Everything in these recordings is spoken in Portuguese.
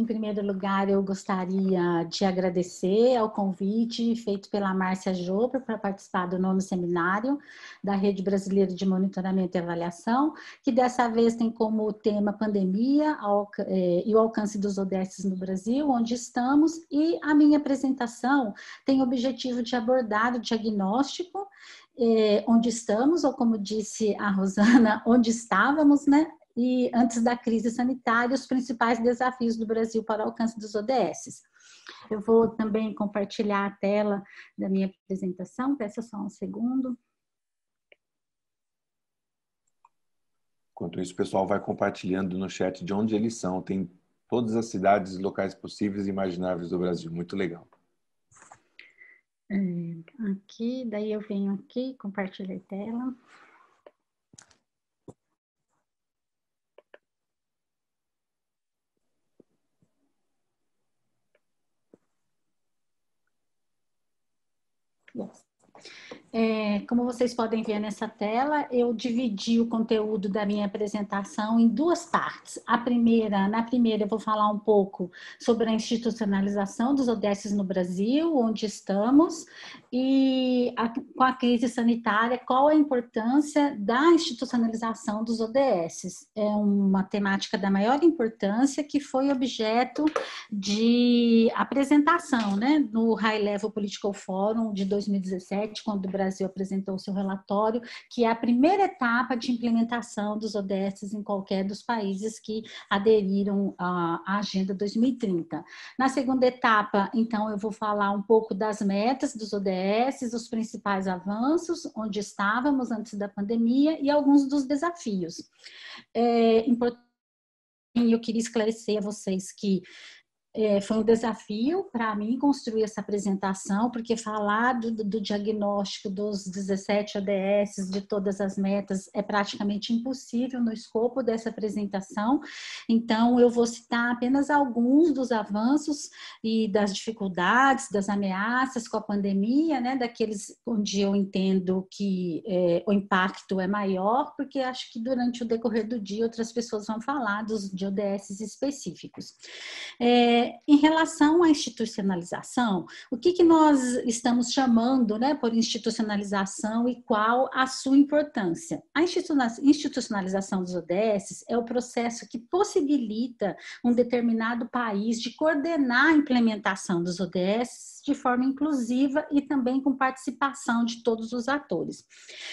Em primeiro lugar, eu gostaria de agradecer ao convite feito pela Márcia Jopra para participar do nono seminário da Rede Brasileira de Monitoramento e Avaliação, que dessa vez tem como tema pandemia é, e o alcance dos ODS no Brasil, onde estamos, e a minha apresentação tem o objetivo de abordar o diagnóstico é, onde estamos, ou como disse a Rosana, onde estávamos, né? e antes da crise sanitária, os principais desafios do Brasil para o alcance dos ODS. Eu vou também compartilhar a tela da minha apresentação, peço só um segundo. Enquanto isso, o pessoal vai compartilhando no chat de onde eles são. Tem todas as cidades e locais possíveis e imagináveis do Brasil. Muito legal. É, aqui, daí eu venho aqui, compartilhei tela. 有。É, como vocês podem ver nessa tela, eu dividi o conteúdo da minha apresentação em duas partes. A primeira, na primeira eu vou falar um pouco sobre a institucionalização dos ODSs no Brasil, onde estamos, e a, com a crise sanitária, qual a importância da institucionalização dos ODSs. É uma temática da maior importância que foi objeto de apresentação né, no High Level Political Forum de 2017, quando o Brasil apresentou seu relatório, que é a primeira etapa de implementação dos ODSs em qualquer dos países que aderiram à Agenda 2030. Na segunda etapa, então, eu vou falar um pouco das metas dos ODSs, os principais avanços, onde estávamos antes da pandemia e alguns dos desafios. É, eu queria esclarecer a vocês que é, foi um desafio para mim construir essa apresentação, porque falar do, do, diagnóstico dos 17 ODS, de todas as metas, é praticamente impossível no escopo dessa apresentação. Então, eu vou citar apenas alguns dos avanços e das dificuldades, das ameaças com a pandemia, né, daqueles onde eu entendo que é, o impacto é maior, porque acho que durante o decorrer do dia outras pessoas vão falar dos de ODS específicos. É, em relação à institucionalização, o que, que nós estamos chamando né, por institucionalização e qual a sua importância? A institucionalização dos ODS é o processo que possibilita um determinado país de coordenar a implementação dos ODS de forma inclusiva e também com participação de todos os atores.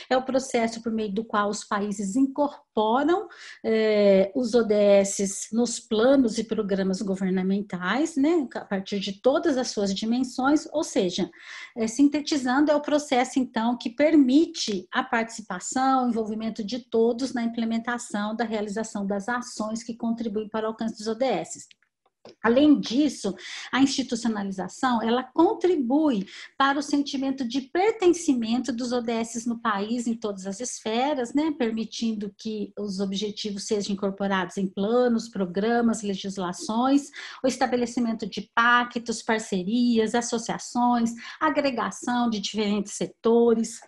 É o processo por meio do qual os países incorporam eh, os ODSs nos planos e programas governamentais, né, a partir de todas as suas dimensões, ou seja, eh, sintetizando, é o processo então que permite a participação, o envolvimento de todos na implementação da realização das ações que contribuem para o alcance dos ODSs. Além disso, a institucionalização ela contribui para o sentimento de pertencimento dos ODSs no país em todas as esferas, né? permitindo que os objetivos sejam incorporados em planos, programas, legislações, o estabelecimento de pactos, parcerias, associações, agregação de diferentes setores,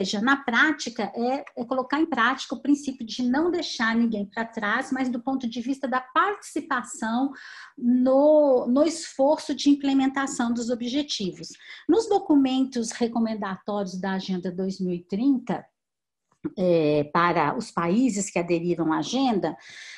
seja, na prática, é, é, colocar em prática o princípio de não deixar ninguém para trás, mas do ponto de vista da participação no, no esforço de implementação dos objetivos. Nos documentos recomendatórios da Agenda 2030, é, para os países que aderiram à agenda,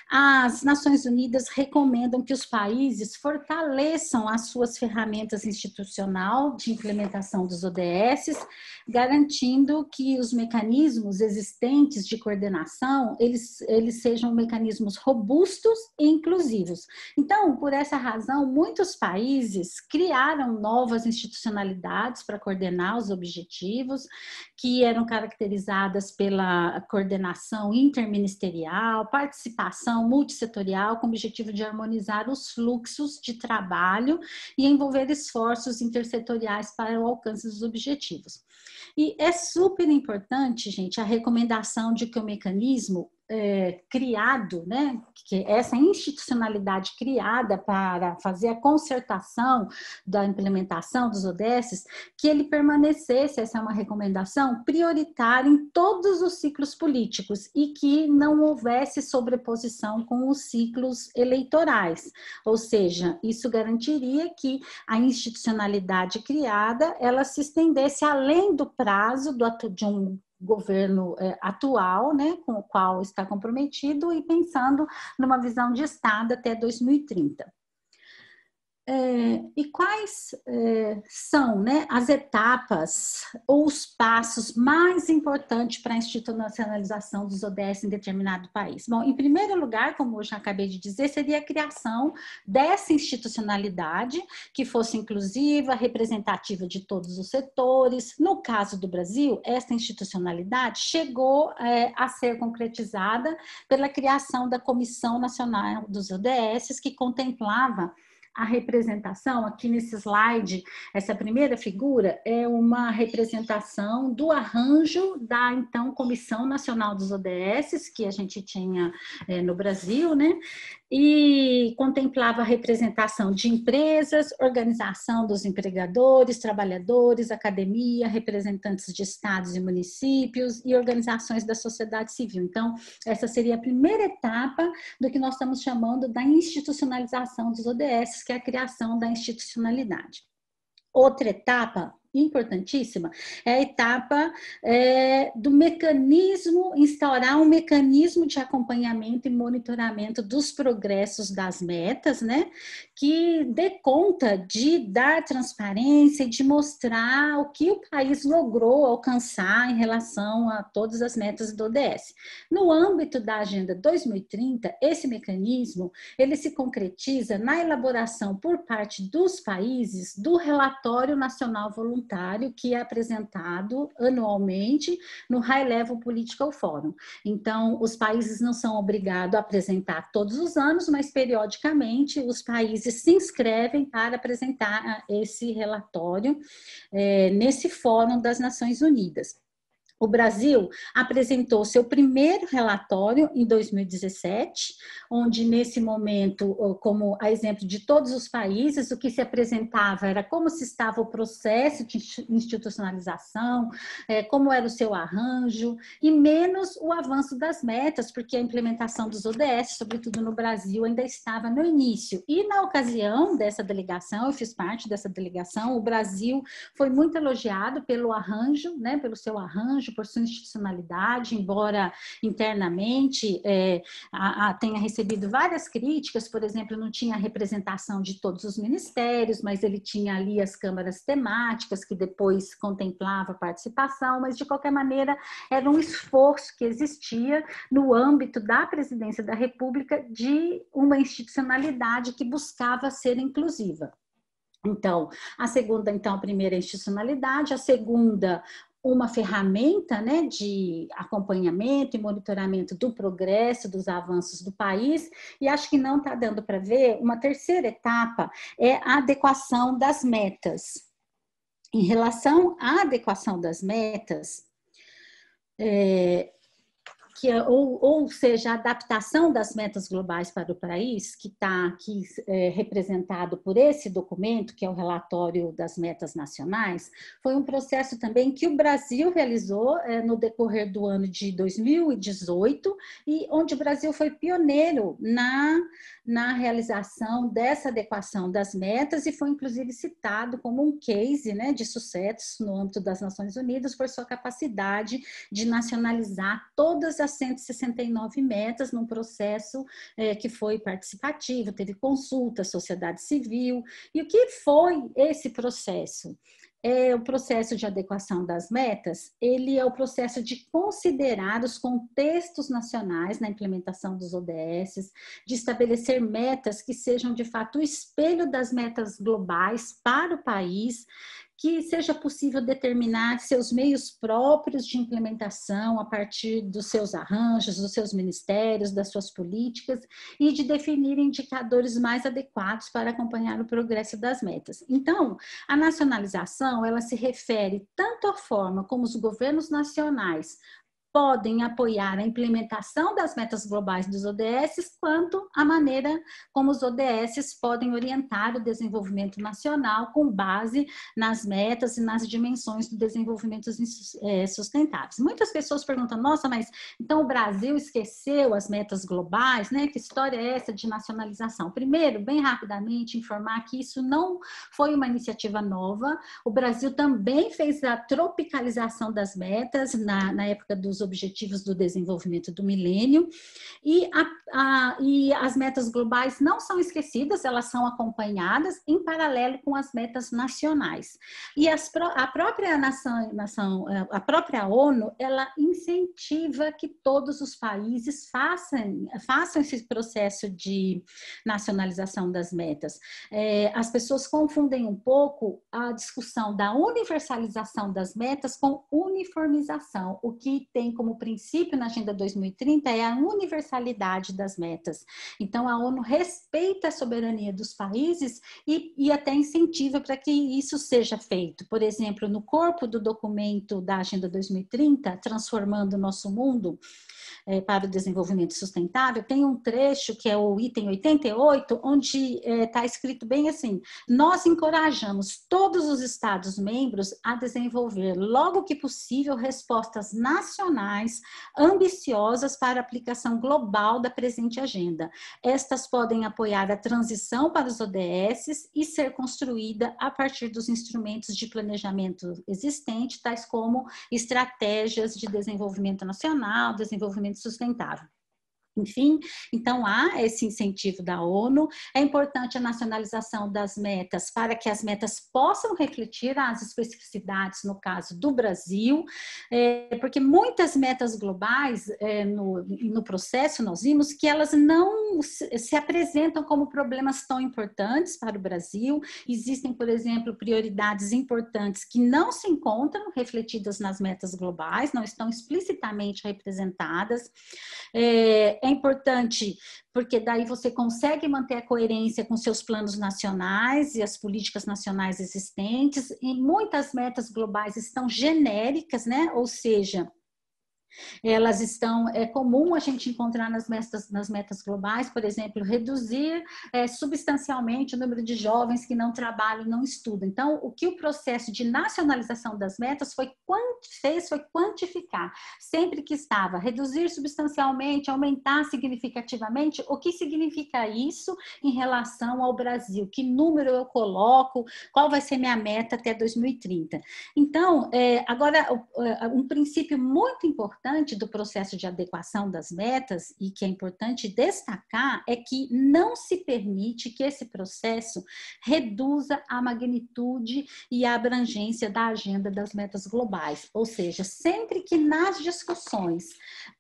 as Nações Unidas recomendam que os países fortaleçam as suas ferramentas institucional de implementação dos ODSs, garantindo que os mecanismos existentes de coordenação eles, eles sejam mecanismos robustos e inclusivos. Então, por essa razão, muitos países criaram novas institucionalidades para coordenar os objetivos que eram caracterizadas pela pela coordenação interministerial, participação multissetorial, com o objetivo de harmonizar os fluxos de trabalho e envolver esforços intersetoriais para o alcance dos objetivos. E é super importante, gente, a recomendação de que o mecanismo é, criado, né, que essa institucionalidade criada para fazer a concertação da implementação dos ODSs, que ele permanecesse, essa é uma recomendação, prioritária em todos os ciclos políticos e que não houvesse sobreposição com os ciclos eleitorais. Ou seja, isso garantiria que a institucionalidade criada ela se estendesse além do prazo do, de um governo é, atual, né, com o qual está comprometido, e pensando numa visão de Estado até 2030. É, e quais é, são né, as etapas ou os passos mais importantes para a institucionalização dos ODS em determinado país? Bom, em primeiro lugar, como eu já acabei de dizer, seria a criação dessa institucionalidade que fosse inclusiva, representativa de todos os setores. No caso do Brasil, essa institucionalidade chegou é, a ser concretizada pela criação da Comissão Nacional dos ODS, que contemplava a representação, aqui nesse slide, essa primeira figura é uma representação do arranjo da então Comissão Nacional dos ODS, que a gente tinha é, no Brasil, né? E contemplava a representação de empresas, organização dos empregadores, trabalhadores, academia, representantes de estados e municípios e organizações da sociedade civil. Então, essa seria a primeira etapa do que nós estamos chamando da institucionalização dos ODS, que é a criação da institucionalidade. Outra etapa importantíssima é a etapa é, do mecanismo, instaurar um mecanismo de acompanhamento e monitoramento dos progressos das metas, né? que dê conta de dar transparência e de mostrar o que o país logrou alcançar em relação a todas as metas do ODS. No âmbito da Agenda 2030, esse mecanismo ele se concretiza na elaboração por parte dos países do relatório nacional voluntário que é apresentado anualmente no High Level Political Forum. Então, os países não são obrigados a apresentar todos os anos, mas periodicamente os países países se inscrevem para apresentar ah, esse relatório é, nesse Fórum das Nações Unidas. O Brasil apresentou seu primeiro relatório em 2017, onde, nesse momento, como a exemplo de todos os países, o que se apresentava era como se estava o processo de institucionalização, é, como era o seu arranjo, e menos o avanço das metas, porque a implementação dos ODS, sobretudo no Brasil, ainda estava no início. E, na ocasião dessa delegação, eu fiz parte dessa delegação, o Brasil foi muito elogiado pelo arranjo, né, pelo seu arranjo de institucionalidade, embora internamente é, a, a, tenha recebido várias críticas, por exemplo, não tinha representação de todos os ministérios, mas ele tinha ali as câmaras temáticas, que depois contemplava participação, mas de qualquer maneira era um esforço que existia no âmbito da presidência da República de uma institucionalidade que buscava ser inclusiva. Então, a segunda, então, a primeira institucionalidade, a segunda, uma ferramenta né, de acompanhamento e monitoramento do progresso, dos avanços do país, e acho que não está dando para ver. Uma terceira etapa é a adequação das metas. Em relação à adequação das metas, é, que é, ou, ou seja, a adaptação das metas globais para o país, que está aqui é, representado por esse documento, que é o relatório das metas nacionais, foi um processo também que o Brasil realizou é, no decorrer do ano de 2018 e onde o Brasil foi pioneiro na na realização dessa adequação das metas e foi inclusive citado como um case né, de sucesso no âmbito das Nações Unidas por sua capacidade de nacionalizar todas as 169 metas num processo é, que foi participativo, teve consulta, sociedade civil. E o que foi esse processo? é, o processo de adequação das metas, ele é o processo de considerar os contextos nacionais na implementação dos ODS, de estabelecer metas que sejam de fato o espelho das metas globais para o país, que seja possível determinar seus meios próprios de implementação a partir dos seus arranjos, dos seus ministérios, das suas políticas e de definir indicadores mais adequados para acompanhar o progresso das metas. Então, a nacionalização, ela se refere tanto à forma como os governos nacionais podem apoiar a implementação das metas globais dos ODS, quanto à maneira como os ODS podem orientar o desenvolvimento nacional com base nas metas e nas dimensões do desenvolvimento é, sustentáveis. Muitas pessoas perguntam, nossa, mas então o Brasil esqueceu as metas globais, né? Que história é essa de nacionalização? Primeiro, bem rapidamente, informar que isso não foi uma iniciativa nova. O Brasil também fez a tropicalização das metas na, na época dos Objetivos do Desenvolvimento do Milênio, e, a, a, e as metas globais não são esquecidas, elas são acompanhadas em paralelo com as metas nacionais. E as, a própria nação, nação, eh, a própria ONU, ela incentiva que todos os países façam, façam esse processo de nacionalização das metas. É, as pessoas confundem um pouco a discussão da universalização das metas com uniformização, o que tem como princípio na Agenda 2030 é a universalidade das metas. Então, a ONU respeita a soberania dos países e, e até incentiva para que isso seja feito. Por exemplo, no corpo do documento da Agenda 2030, Transformando o Nosso Mundo, é, para o desenvolvimento sustentável, tem um trecho que é o item 88, onde está é, tá escrito bem assim: nós encorajamos todos os Estados-membros a desenvolver, logo que possível, respostas nacionais nacionais ambiciosas para a aplicação global da presente agenda. Estas podem apoiar a transição para os ODS e ser construída a partir dos instrumentos de planejamento existente, tais como estratégias de desenvolvimento nacional, desenvolvimento sustentável. Enfim, então há esse incentivo da ONU. É importante a nacionalização das metas para que as metas possam refletir as especificidades, no caso do Brasil, é, porque muitas metas globais é, no, no processo nós vimos que elas não se, apresentam como problemas tão importantes para o Brasil. Existem, por exemplo, prioridades importantes que não se encontram refletidas nas metas globais, não estão explicitamente representadas. É, é importante porque daí você consegue manter a coerência com seus planos nacionais e as políticas nacionais existentes, e muitas metas globais estão genéricas, né? Ou seja, elas estão, é comum a gente encontrar nas metas, nas metas globais, por exemplo, reduzir é, substancialmente o número de jovens que não trabalham, não estudam. Então, o que o processo de nacionalização das metas foi fez foi quantificar, sempre que estava, reduzir substancialmente, aumentar significativamente, o que significa isso em relação ao Brasil? Que número eu coloco? Qual vai ser minha meta até 2030? Então, é, agora, é, um princípio muito importante importante do processo de adequação das metas e que é importante destacar é que não se permite que esse processo reduza a magnitude e a abrangência da agenda das metas globais. Ou seja, sempre que nas discussões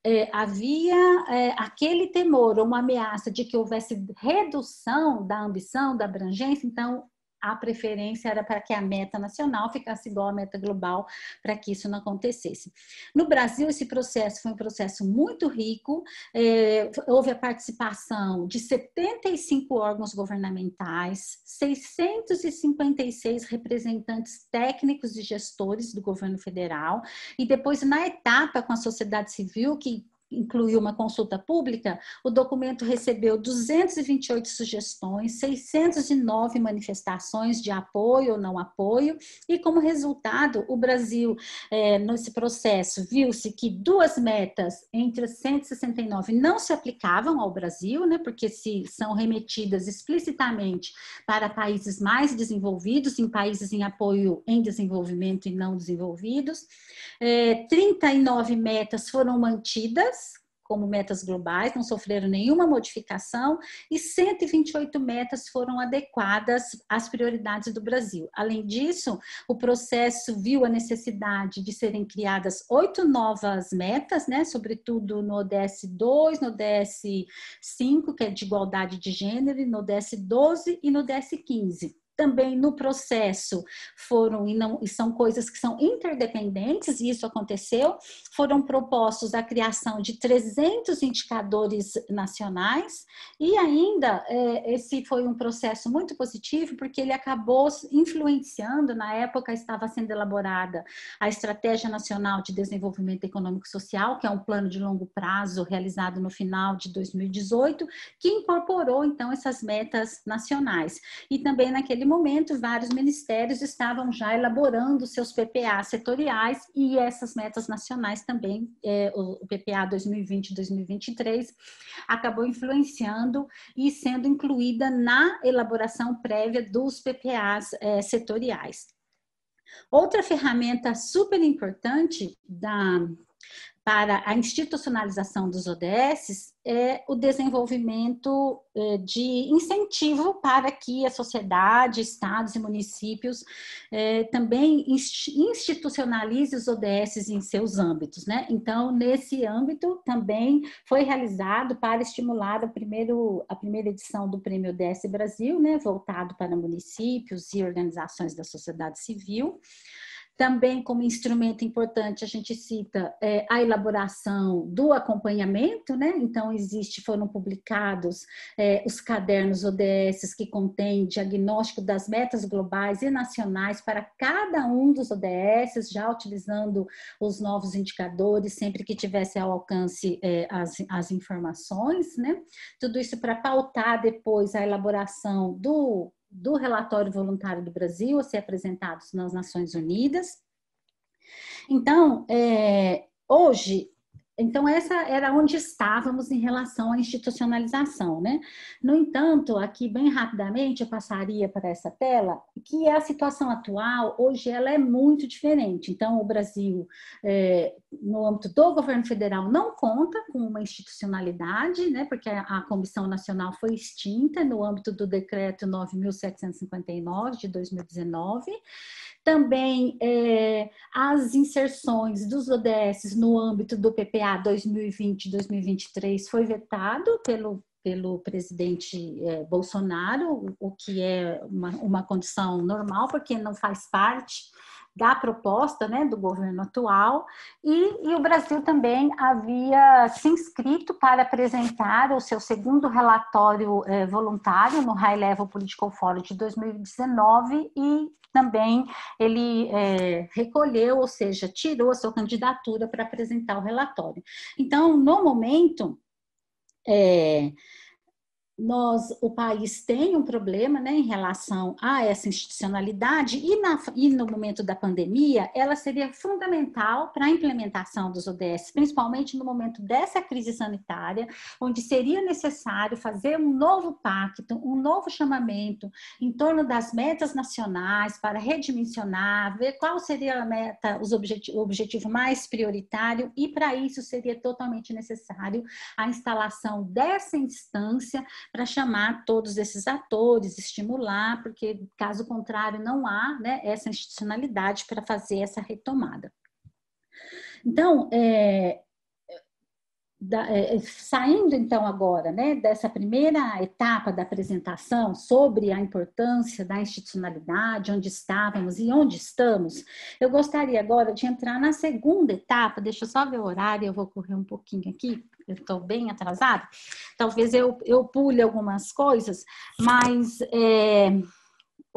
é, havia é, aquele temor ou uma ameaça de que houvesse redução da ambição, da abrangência, então a preferência era para que a meta nacional ficasse igual à meta global, para que isso não acontecesse. No Brasil, esse processo foi um processo muito rico, é, houve a participação de 75 órgãos governamentais, 656 representantes técnicos e gestores do governo federal, e depois, na etapa com a sociedade civil, que incluiu uma consulta pública, o documento recebeu 228 sugestões, 609 manifestações de apoio ou não apoio, e como resultado, o Brasil, é, nesse processo, viu-se que duas metas entre as 169 não se aplicavam ao Brasil, né, porque se são remetidas explicitamente para países mais desenvolvidos, em países em apoio em desenvolvimento e não desenvolvidos. É, 39 metas foram mantidas, como metas globais, não sofreram nenhuma modificação, e 128 metas foram adequadas às prioridades do Brasil. Além disso, o processo viu a necessidade de serem criadas oito novas metas, né, sobretudo no ODS 2, no ODS 5, que é de igualdade de gênero, no ODS 12 e no DS 15 também no processo foram e não e são coisas que são interdependentes e isso aconteceu foram propostos a criação de 300 indicadores nacionais e ainda é, esse foi um processo muito positivo porque ele acabou influenciando na época estava sendo elaborada a estratégia nacional de desenvolvimento econômico social que é um plano de longo prazo realizado no final de 2018 que incorporou então essas metas nacionais e também naquele momento, vários ministérios estavam já elaborando seus PPA setoriais e essas metas nacionais também, é, o PPA 2020-2023, acabou influenciando e sendo incluída na elaboração prévia dos PPAs é, setoriais. Outra ferramenta super importante da, para a institucionalização dos ODS é o desenvolvimento é, de incentivo para que a sociedade, estados e municípios é, também institucionalize os ODS em seus âmbitos. Né? Então, nesse âmbito, também foi realizado para estimular a, primeiro, a primeira edição do Prêmio ODS Brasil, né, voltado para municípios e organizações da sociedade civil. Também, como instrumento importante, a gente cita é, a elaboração do acompanhamento, né? Então, existe, foram publicados é, os cadernos ODS que contêm diagnóstico das metas globais e nacionais para cada um dos ODS, já utilizando os novos indicadores, sempre que tivesse ao alcance é, as, as informações, né? Tudo isso para pautar depois a elaboração do do relatório voluntário do Brasil a ser apresentados nas Nações Unidas. Então, é, hoje então, essa era onde estávamos em relação à institucionalização, né? No entanto, aqui bem rapidamente eu passaria para essa tela, que é a situação atual, hoje, ela é muito diferente. Então, o Brasil, é, no âmbito do governo federal, não conta com uma institucionalidade, né? Porque a Comissão Nacional foi extinta no âmbito do Decreto 9.759, de 2019, também é, as inserções dos ODS no âmbito do PPA 2020-2023 foi vetado pelo, pelo presidente é, Bolsonaro, o que é uma, uma condição normal, porque não faz parte da proposta né, do governo atual, e, e, o Brasil também havia se inscrito para apresentar o seu segundo relatório eh, voluntário no High Level Political Forum de 2019 e também ele é, recolheu, ou seja, tirou a sua candidatura para apresentar o relatório. Então, no momento, é, nós, o país tem um problema né, em relação a essa institucionalidade e, na, e no momento da pandemia ela seria fundamental para a implementação dos ODS, principalmente no momento dessa crise sanitária, onde seria necessário fazer um novo pacto, um novo chamamento em torno das metas nacionais para redimensionar, ver qual seria a meta, os objet, o objetivo mais prioritário e para isso seria totalmente necessário a instalação dessa instância para chamar todos esses atores, estimular, porque caso contrário não há né, essa institucionalidade para fazer essa retomada. Então, é, da, é, é, saindo então agora né, dessa primeira etapa da apresentação sobre a importância da institucionalidade, onde estávamos e onde estamos, eu gostaria agora de entrar na segunda etapa. Deixa eu só ver o horário, eu vou correr um pouquinho aqui, eu estou bem atrasada. Talvez eu, eu pule algumas coisas, mas. É,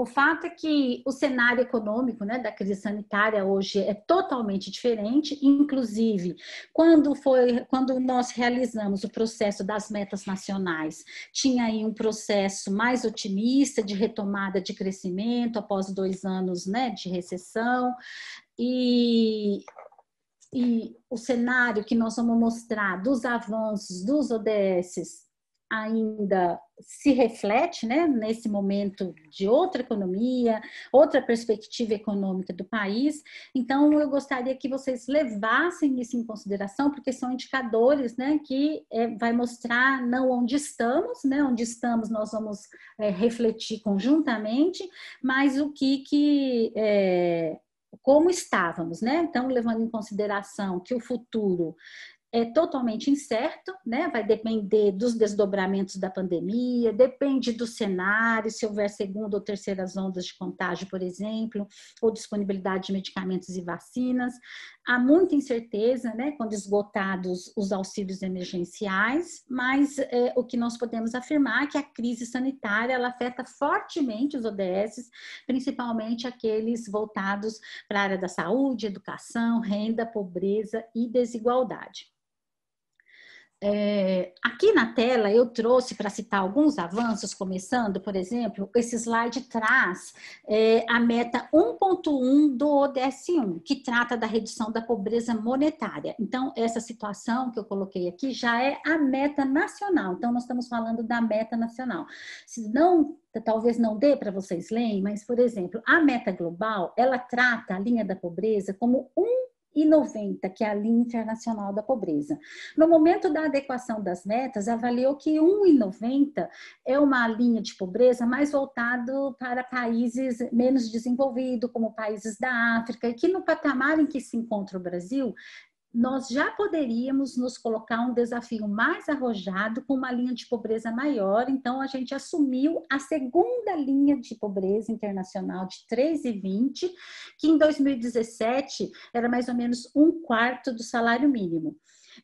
o fato é que o cenário econômico né, da crise sanitária hoje é totalmente diferente, inclusive quando foi quando nós realizamos o processo das metas nacionais, tinha aí um processo mais otimista de retomada de crescimento após dois anos né, de recessão. E e o cenário que nós vamos mostrar dos avanços dos ODSs ainda se reflete né, nesse momento de outra economia, outra perspectiva econômica do país. Então, eu gostaria que vocês levassem isso em consideração, porque são indicadores né, que é, vai mostrar não onde estamos, né, onde estamos nós vamos é, refletir conjuntamente, mas o que, que é, como estávamos, né? Então, levando em consideração que o futuro é totalmente incerto, né? Vai depender dos desdobramentos da pandemia, depende do cenário, se houver segunda ou terceiras ondas de contágio, por exemplo, ou disponibilidade de medicamentos e vacinas. Há muita incerteza, né, quando esgotados os auxílios emergenciais, mas eh, o que nós podemos afirmar é que a crise sanitária ela afeta fortemente os ODS, principalmente aqueles voltados para a área da saúde, educação, renda, pobreza e desigualdade. É, aqui na tela eu trouxe para citar alguns avanços, começando, por exemplo, esse slide traz é, a meta 1.1 do ODS1, que trata da redução da pobreza monetária. Então, essa situação que eu coloquei aqui já é a meta nacional. Então, nós estamos falando da meta nacional. Se não talvez não dê para vocês lerem, mas, por exemplo, a meta global, ela trata a linha da pobreza como um 190, que é a linha internacional da pobreza. No momento da adequação das metas, avaliou que 1,90 é uma linha de pobreza mais voltado para países menos desenvolvidos, como países da África, e que no patamar em que se encontra o Brasil nós já poderíamos nos colocar um desafio mais arrojado com uma linha de pobreza maior. Então, a gente assumiu a segunda linha de pobreza internacional de 3,20, que em 2017 era mais ou menos um quarto do salário mínimo.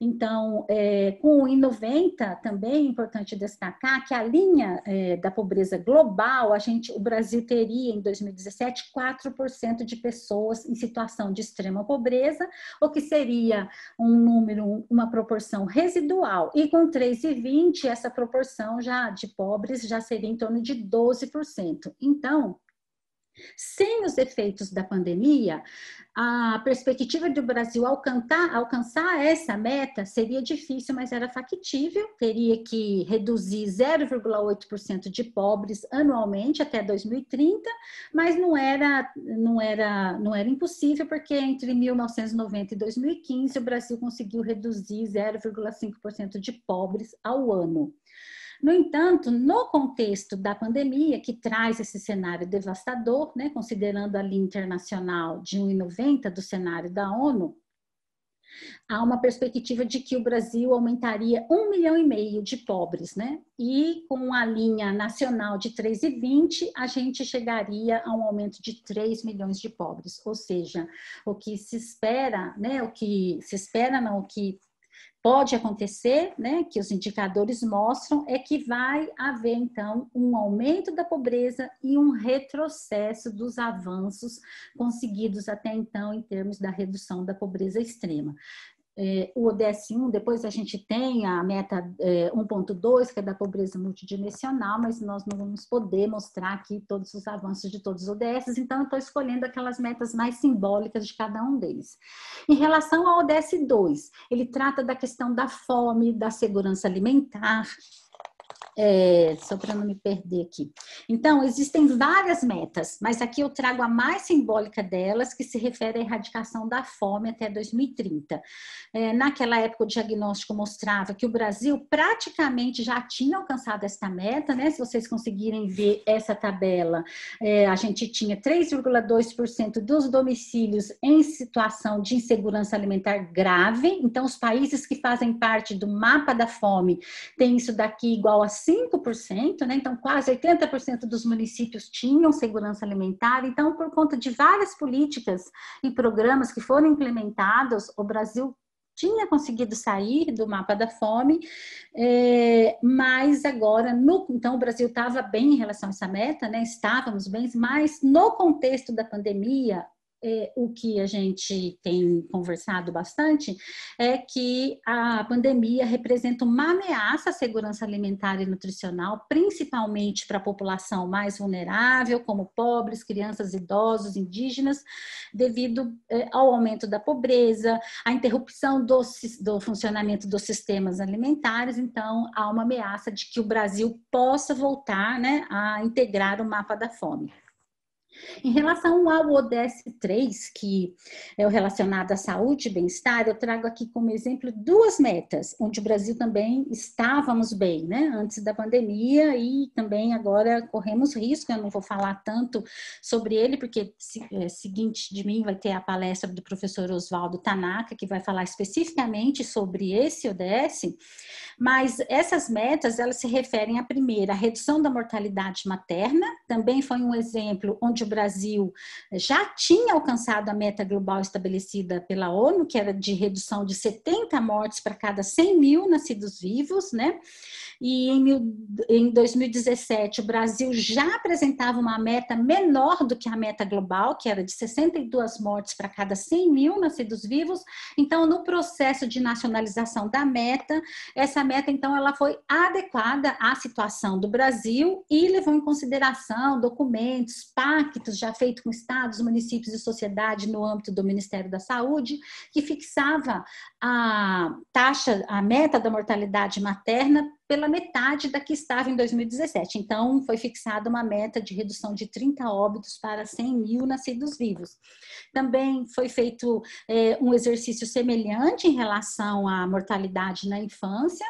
Então, é, com o I90, também é importante destacar que a linha é, da pobreza global, a gente, o Brasil teria em 2017 4% de pessoas em situação de extrema pobreza, o que seria um número, uma proporção residual. E com 3,20, essa proporção já de pobres já seria em torno de 12%. Então, sem os efeitos da pandemia, a perspectiva do Brasil alcançar, alcançar essa meta seria difícil, mas era factível. Teria que reduzir 0,8% de pobres anualmente até 2030, mas não era, não era, não era impossível, porque entre 1990 e 2015 o Brasil conseguiu reduzir 0,5% de pobres ao ano. No entanto, no contexto da pandemia, que traz esse cenário devastador, né, considerando a linha internacional de 1,90 do cenário da ONU, há uma perspectiva de que o Brasil aumentaria 1,5 milhão e meio de pobres, né? E com a linha nacional de 3,20, a gente chegaria a um aumento de 3 milhões de pobres, ou seja, o que se espera, né? O que se espera, não, o que pode acontecer, né, que os indicadores mostram, é que vai haver, então, um aumento da pobreza e um retrocesso dos avanços conseguidos até então em termos da redução da pobreza extrema é, o ODS-1, depois a gente tem a meta é, 1.2, que é da pobreza multidimensional, mas nós não vamos poder mostrar aqui todos os avanços de todos os ODS, então eu estou escolhendo aquelas metas mais simbólicas de cada um deles. Em relação ao ODS-2, ele trata da questão da fome, da segurança alimentar, é, só para não me perder aqui. Então, existem várias metas, mas aqui eu trago a mais simbólica delas, que se refere à erradicação da fome até 2030. É, naquela época, o diagnóstico mostrava que o Brasil praticamente já tinha alcançado esta meta, né? Se vocês conseguirem ver essa tabela, é, a gente tinha 3,2% dos domicílios em situação de insegurança alimentar grave. Então, os países que fazem parte do mapa da fome têm isso daqui igual a 5%, né? então quase 80% dos municípios tinham segurança alimentar. Então, por conta de várias políticas e programas que foram implementados, o Brasil tinha conseguido sair do mapa da fome, é, mas agora, no, então o Brasil estava bem em relação a essa meta, né? Estávamos bem, mas no contexto da pandemia, é, o que a gente tem conversado bastante é que a pandemia representa uma ameaça à segurança alimentar e nutricional, principalmente para a população mais vulnerável, como pobres, crianças, idosos, indígenas, devido é, ao aumento da pobreza, à interrupção do, do funcionamento dos sistemas alimentares. Então, há uma ameaça de que o Brasil possa voltar né, a integrar o mapa da fome. Em relação ao ODS 3, que é o relacionado à saúde e bem-estar, eu trago aqui como exemplo duas metas, onde o Brasil também estávamos bem, né? Antes da pandemia e também agora corremos risco, eu não vou falar tanto sobre ele, porque é, seguinte de mim vai ter a palestra do professor Oswaldo Tanaka, que vai falar especificamente sobre esse ODS, mas essas metas, elas se referem à primeira, a redução da mortalidade materna, também foi um exemplo onde o Brasil já tinha alcançado a meta global estabelecida pela ONU, que era de redução de 70 mortes para cada 100 mil nascidos vivos, né? E em 2017, o Brasil já apresentava uma meta menor do que a meta global, que era de 62 mortes para cada 100 mil nascidos vivos. Então, no processo de nacionalização da meta, essa meta, então, ela foi adequada à situação do Brasil e levou em consideração documentos, PAC, já feito com estados, municípios e sociedade no âmbito do Ministério da Saúde, que fixava a taxa, a meta da mortalidade materna pela metade da que estava em 2017. Então, foi fixada uma meta de redução de 30 óbitos para 100 mil nascidos vivos. Também foi feito é, um exercício semelhante em relação à mortalidade na infância.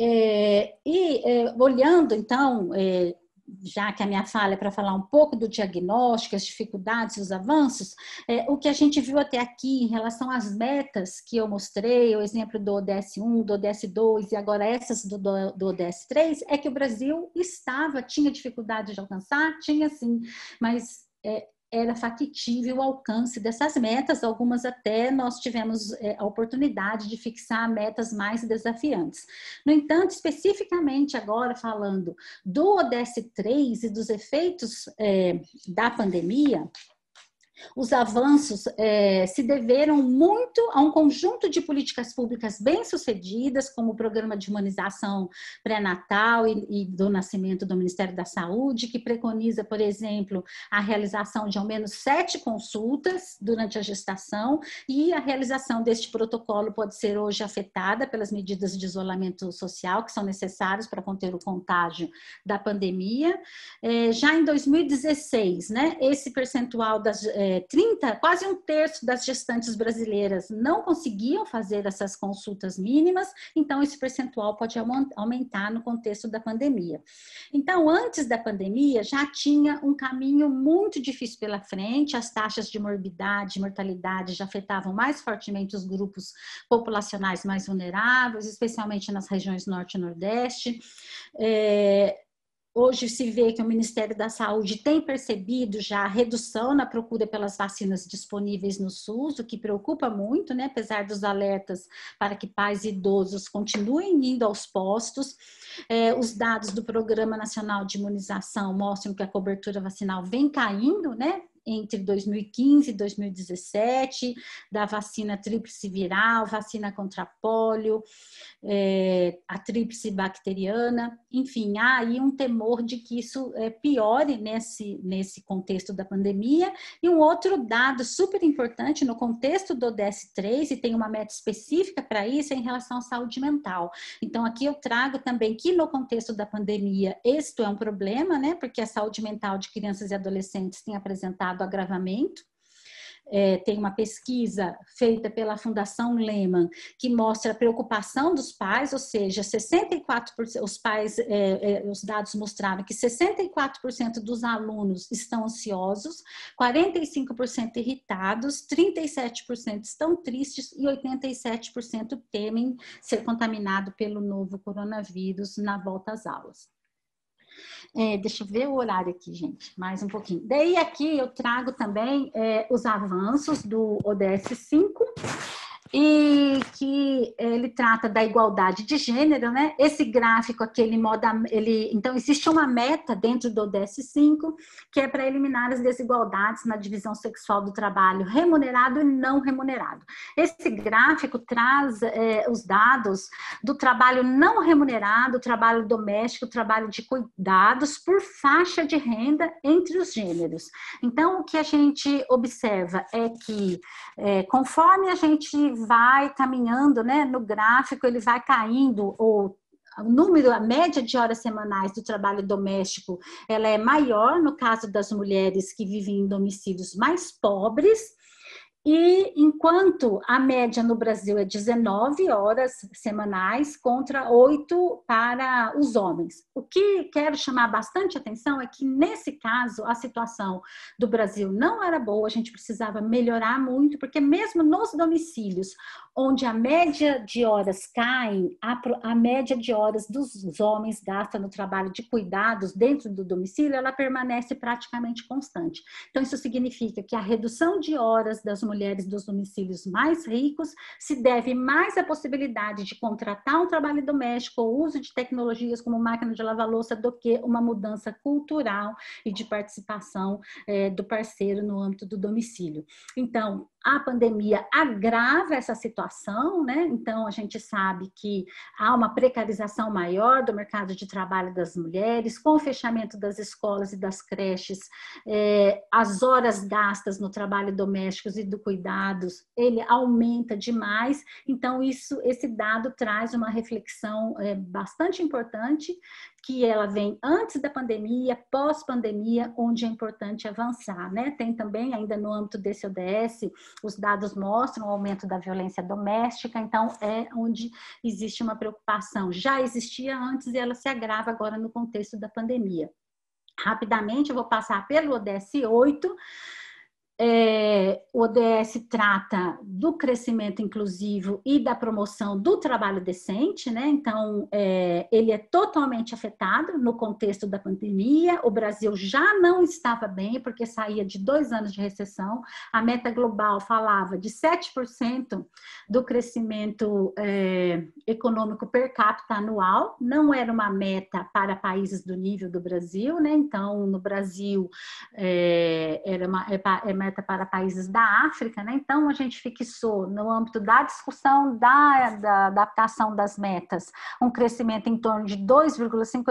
É, e é, olhando, então, é, já que a minha fala é para falar um pouco do diagnóstico, as dificuldades, os avanços, é, o que a gente viu até aqui em relação às metas que eu mostrei, o exemplo do ODS 1, do ODS 2 e agora essas do, do, do ODS 3, é que o Brasil estava, tinha dificuldade de alcançar, tinha sim, mas é, era factível o alcance dessas metas, algumas até nós tivemos é, a oportunidade de fixar metas mais desafiantes. No entanto, especificamente agora falando do ODS 3 e dos efeitos é, da pandemia, os avanços é, se deveram muito a um conjunto de políticas públicas bem-sucedidas, como o programa de humanização pré-natal e, e, do nascimento do Ministério da Saúde, que preconiza, por exemplo, a realização de ao menos sete consultas durante a gestação, e a realização deste protocolo pode ser hoje afetada pelas medidas de isolamento social que são necessárias para conter o contágio da pandemia. É, já em 2016, né, esse percentual das é, 30, quase um terço das gestantes brasileiras não conseguiam fazer essas consultas mínimas, então esse percentual pode aumentar no contexto da pandemia. Então, antes da pandemia, já tinha um caminho muito difícil pela frente, as taxas de morbidade, e mortalidade já afetavam mais fortemente os grupos populacionais mais vulneráveis, especialmente nas regiões norte e nordeste. É, Hoje se vê que o Ministério da Saúde tem percebido já a redução na procura pelas vacinas disponíveis no SUS, o que preocupa muito, né? apesar dos alertas para que pais e idosos continuem indo aos postos. É, os dados do Programa Nacional de Imunização mostram que a cobertura vacinal vem caindo, né? entre 2015 e 2017, da vacina tríplice viral, vacina contra pólio, é, a tríplice bacteriana enfim, há aí um temor de que isso eh, piore nesse, nesse contexto da pandemia. E um outro dado super importante no contexto do DS3, e tem uma meta específica para isso, é em relação à saúde mental. Então, aqui eu trago também que no contexto da pandemia, isto é um problema, né? Porque a saúde mental de crianças e adolescentes tem apresentado agravamento é, tem uma pesquisa feita pela Fundação Lehman que mostra a preocupação dos pais, ou seja, 64% os pais, é, é, os dados mostraram que 64% dos alunos estão ansiosos, 45% irritados, 37% estão tristes e 87% temem ser contaminado pelo novo coronavírus na volta às aulas. É, deixa eu ver o horário aqui, gente, mais um pouquinho. Daí aqui eu trago também é, os avanços do ODS 5 e que eh, ele trata da igualdade de gênero, né? Esse gráfico aqui, ele moda, ele, então existe uma meta dentro do ODS 5 que é para eliminar as desigualdades na divisão sexual do trabalho remunerado e não remunerado. Esse gráfico traz é, os dados do trabalho não remunerado, trabalho doméstico, trabalho de cuidados por faixa de renda entre os gêneros. Então, o que a gente observa é que, é, conforme a gente vai caminhando, né? No gráfico ele vai caindo ou o número, a média de horas semanais do trabalho doméstico, ela é maior no caso das mulheres que vivem em domicílios mais pobres, e enquanto a média no Brasil é 19 horas semanais contra 8 para os homens. O que quero chamar bastante atenção é que, nesse caso, a situação do Brasil não era boa, a gente precisava melhorar muito, porque, mesmo nos domicílios onde a média de horas cai, a, média de horas dos homens gasta no trabalho de cuidados dentro do domicílio, ela permanece praticamente constante. Então, isso significa que a redução de horas das mulheres mulheres dos domicílios mais ricos se deve mais à possibilidade de contratar um trabalho doméstico ou uso de tecnologias como máquina de lavar louça do que uma mudança cultural e de participação é, do parceiro no âmbito do domicílio. Então, a pandemia agrava essa situação, né? Então, a gente sabe que há uma precarização maior do mercado de trabalho das mulheres, com o fechamento das escolas e das creches, é, as horas gastas no trabalho doméstico e do cuidados, ele aumenta demais. Então, isso, esse dado traz uma reflexão é, bastante importante, que ela vem antes da pandemia, pós-pandemia, onde é importante avançar, né? Tem também, ainda no âmbito desse ODS, os dados mostram o aumento da violência doméstica, então é onde existe uma preocupação. Já existia antes e ela se agrava agora no contexto da pandemia. Rapidamente, eu vou passar pelo ODS 8, é, o ODS trata do crescimento inclusivo e da promoção do trabalho decente, né? Então, é, ele é totalmente afetado no contexto da pandemia. O Brasil já não estava bem, porque saía de dois anos de recessão. A meta global falava de 7% do crescimento é, econômico per capita anual, não era uma meta para países do nível do Brasil, né? Então, no Brasil, é, era uma, é, é meta para países da África, né? então a gente fixou no âmbito da discussão da, da adaptação das metas um crescimento em torno de 2,55,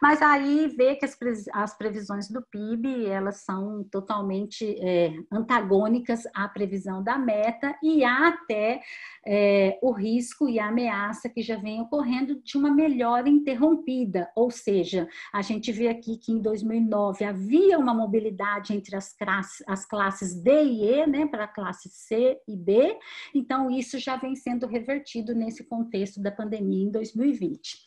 mas aí vê que as, as, previsões do PIB elas são totalmente é, antagônicas à previsão da meta e há até é, o risco e a ameaça que já vem ocorrendo de uma melhora interrompida, ou seja, a gente vê aqui que em 2009 havia uma mobilidade entre as classes as classes D e E, né, para a classe C e B. Então, isso já vem sendo revertido nesse contexto da pandemia em 2020.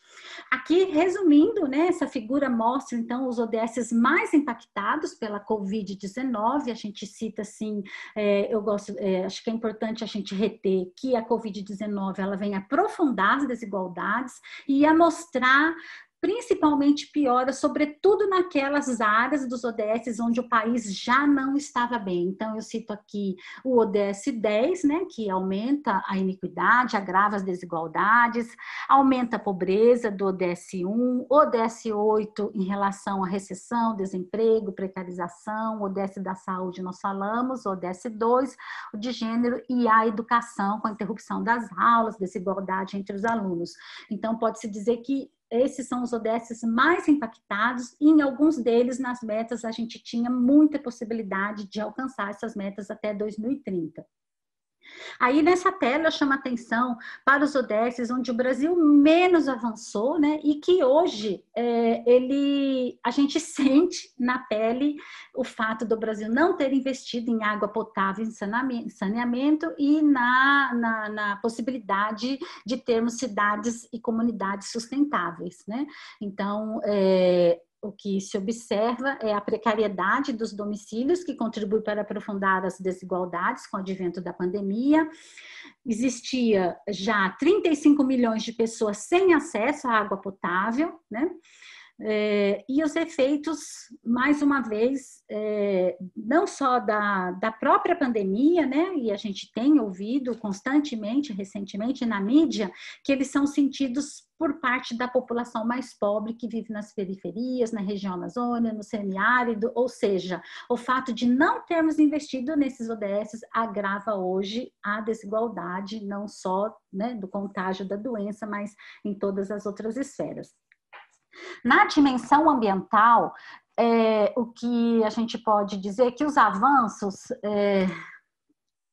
Aqui, resumindo, né, essa figura mostra, então, os ODS mais impactados pela Covid-19. A gente cita, assim, é, eu gosto, é, acho que é importante a gente reter que a Covid-19, ela vem aprofundar as desigualdades e a mostrar principalmente piora, sobretudo naquelas áreas dos ODS onde o país já não estava bem. Então, eu cito aqui o ODS 10, né, que aumenta a iniquidade, agrava as desigualdades, aumenta a pobreza do ODS 1, ODS 8 em relação à recessão, desemprego, precarização, ODS da saúde nós falamos, ODS 2, o de gênero e a educação com a interrupção das aulas, desigualdade entre os alunos. Então, pode-se dizer que esses são os ODS mais impactados e em alguns deles nas metas a gente tinha muita possibilidade de alcançar essas metas até 2030. Aí nessa tela chama atenção para os ODSs, onde o Brasil menos avançou, né? E que hoje é, ele, a gente sente na pele o fato do Brasil não ter investido em água potável, em saneamento e na, na, na possibilidade de termos cidades e comunidades sustentáveis, né? Então, é, o que se observa é a precariedade dos domicílios, que contribui para aprofundar as desigualdades com o advento da pandemia. Existia já 35 milhões de pessoas sem acesso à água potável, né? É, e os efeitos, mais uma vez, é, não só da, da própria pandemia, né, e a gente tem ouvido constantemente, recentemente, na mídia, que eles são sentidos por parte da população mais pobre que vive nas periferias, na região amazônica, no semiárido, ou seja, o fato de não termos investido nesses ODS agrava hoje a desigualdade, não só né, do contágio da doença, mas em todas as outras esferas. Na dimensão ambiental, é, o que a gente pode dizer é que os avanços é,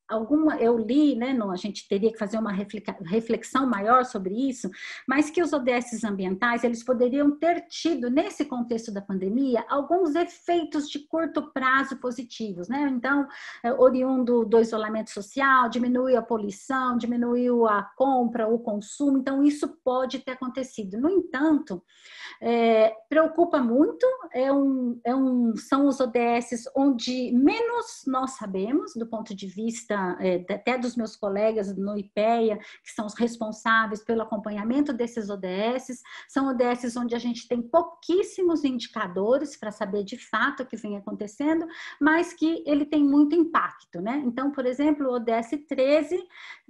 alguma eu li, né, não, a gente teria que fazer uma reflexão maior sobre isso, mas que os ODSs ambientais, eles poderiam ter tido nesse contexto da pandemia alguns efeitos de curto prazo positivos, né? Então, é, oriundo do isolamento social, diminuiu a poluição, diminuiu a compra, o consumo, então isso pode ter acontecido. No entanto, é, preocupa muito, é um, é um, são os ODSs onde menos nós sabemos do ponto de vista é, até dos meus colegas no IPEA, que são os responsáveis pelo acompanhamento desses ODS, são ODS onde a gente tem pouquíssimos indicadores para saber de fato o que vem acontecendo, mas que ele tem muito impacto, né? Então, por exemplo, o ODS 13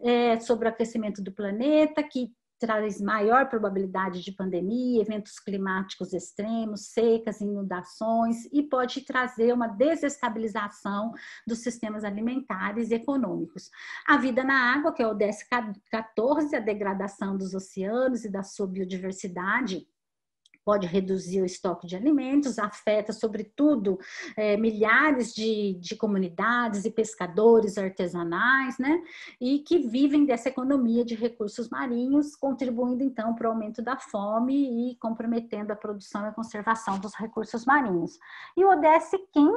é, sobre o aquecimento do planeta, que traz maior probabilidade de pandemia, eventos climáticos extremos, secas, inundações e pode trazer uma desestabilização dos sistemas alimentares e econômicos. A vida na água, que é o ODS 14, a degradação dos oceanos e da sua biodiversidade, pode reduzir o estoque de alimentos, afeta, sobretudo, é, milhares de, de comunidades e pescadores artesanais, né? E que vivem dessa economia de recursos marinhos, contribuindo então para o aumento da fome e comprometendo a produção e a conservação dos recursos marinhos. E o ODS 15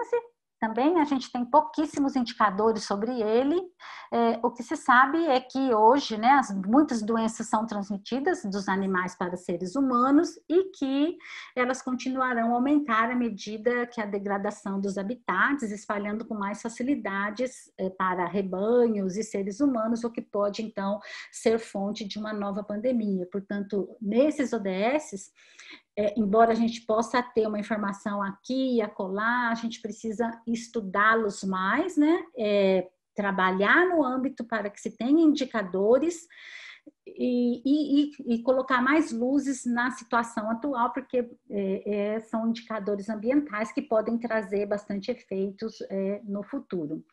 também a gente tem pouquíssimos indicadores sobre ele. É, o que se sabe é que hoje né, as, muitas doenças são transmitidas dos animais para seres humanos e que elas continuarão a aumentar à medida que a degradação dos habitats, espalhando com mais facilidades é, para rebanhos e seres humanos, o que pode então ser fonte de uma nova pandemia. Portanto, nesses ODS, é, embora a gente possa ter uma informação aqui e acolá, a gente precisa estudá-los mais, né? É, trabalhar no âmbito para que se tenha indicadores e, e, e, colocar mais luzes na situação atual, porque é, é, são indicadores ambientais que podem trazer bastante efeitos é, no futuro.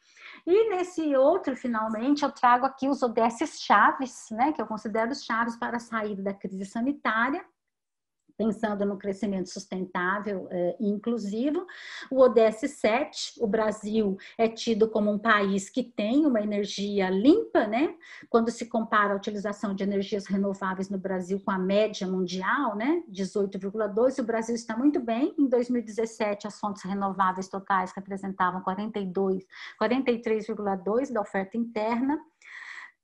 E nesse outro, finalmente, eu trago aqui os ODS chaves, né, que eu considero chaves para a saída da crise sanitária, pensando no crescimento sustentável e é, inclusivo. O ODS 7, o Brasil é tido como um país que tem uma energia limpa, né? Quando se compara a utilização de energias renováveis no Brasil com a média mundial, né? 18,2, o Brasil está muito bem. Em 2017, as fontes renováveis totais representavam 42, 43,2 da oferta interna.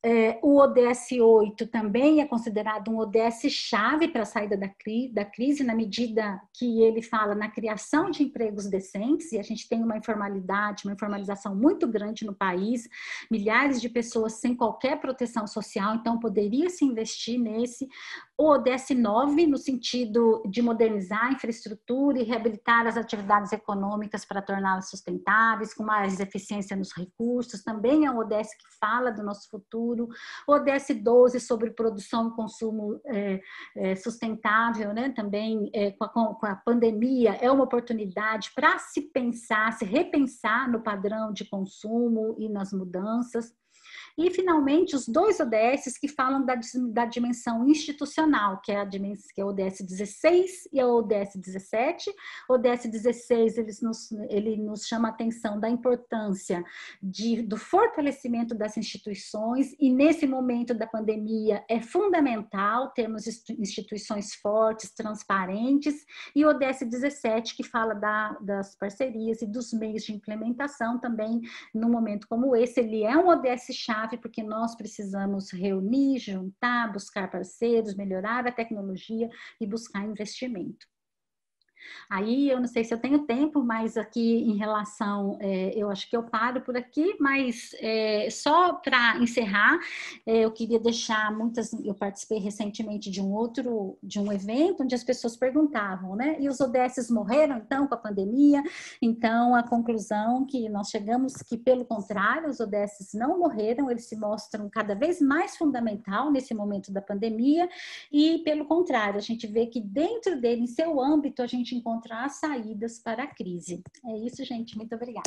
É, o ODS 8 também é considerado um ODS chave para a saída da, cri da, crise, na medida que ele fala na criação de empregos decentes, e a gente tem uma informalidade, uma informalização muito grande no país, milhares de pessoas sem qualquer proteção social, então poderia se investir nesse. O ODS 9, no sentido de modernizar a infraestrutura e reabilitar as atividades econômicas para torná-las sustentáveis, com mais eficiência nos recursos, também é um ODS que fala do nosso futuro futuro, ODS 12 sobre produção e consumo é, é, sustentável, né? também é, com a, com, a, pandemia, é uma oportunidade para se pensar, se repensar no padrão de consumo e nas mudanças. E, finalmente, os dois ODSs que falam da, da dimensão institucional, que é, a, que é o ODS 16 e o ODS 17. O ODS 16 eles nos, ele nos chama a atenção da importância de, do fortalecimento das instituições, e nesse momento da pandemia é fundamental termos instituições fortes, transparentes, e o ODS 17, que fala da, das parcerias e dos meios de implementação também, num momento como esse, ele é um ODS-chave porque nós precisamos reunir, juntar, buscar parceiros, melhorar a tecnologia e buscar investimento. Aí eu não sei se eu tenho tempo, mas aqui em relação, é, eu acho que eu paro por aqui, mas é, só para encerrar, é, eu queria deixar muitas. Eu participei recentemente de um outro, de um evento onde as pessoas perguntavam, né? E os ODSs morreram então com a pandemia? Então a conclusão que nós chegamos que pelo contrário, os ODSs não morreram, eles se mostram cada vez mais fundamental nesse momento da pandemia e pelo contrário, a gente vê que dentro dele, em seu âmbito, a gente gente encontrar saídas para a crise. É isso, gente. Muito obrigada.